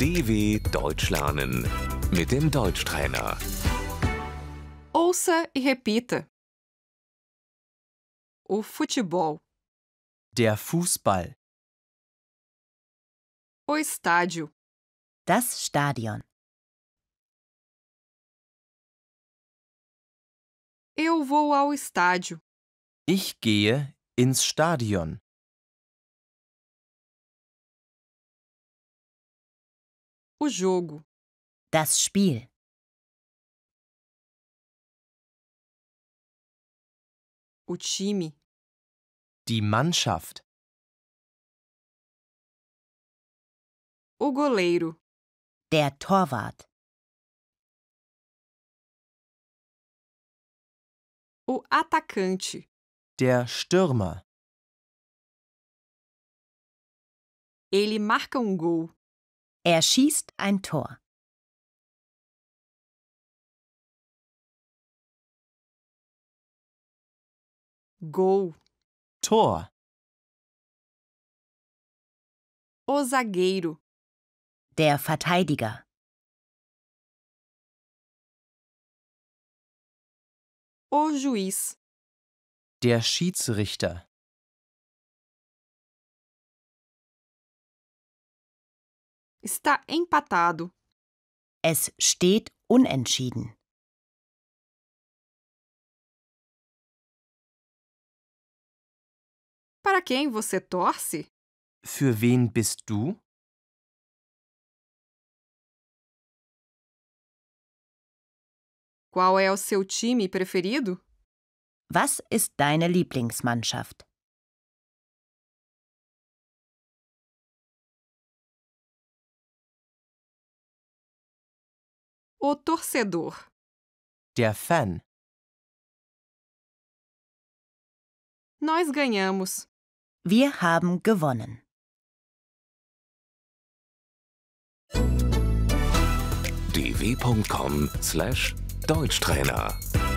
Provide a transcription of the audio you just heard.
DW Deutsch lernen mit dem Deutschtrainer. Ouça e repita. O futebol, Der Fußball, o estádio, Das Stadion. eu vou ao estádio, ich gehe ins Stadion, O jogo. Das Spiel. O time. Die Mannschaft. O goleiro. Der Torwart. O atacante. Der Stürmer. Ele marca um gol. Er schießt ein Tor. Gol. Tor. O zagueiro. Der Verteidiger. O juiz. Der Schiedsrichter. Está empatado. Es steht unentschieden. Para quem você torce? Für wen bist du? Qual é o seu time preferido? Was ist deine Lieblingsmannschaft? O torcedor. Der Fan. Nós ganhamos. Wir haben gewonnen. dw.com/deutschtrainer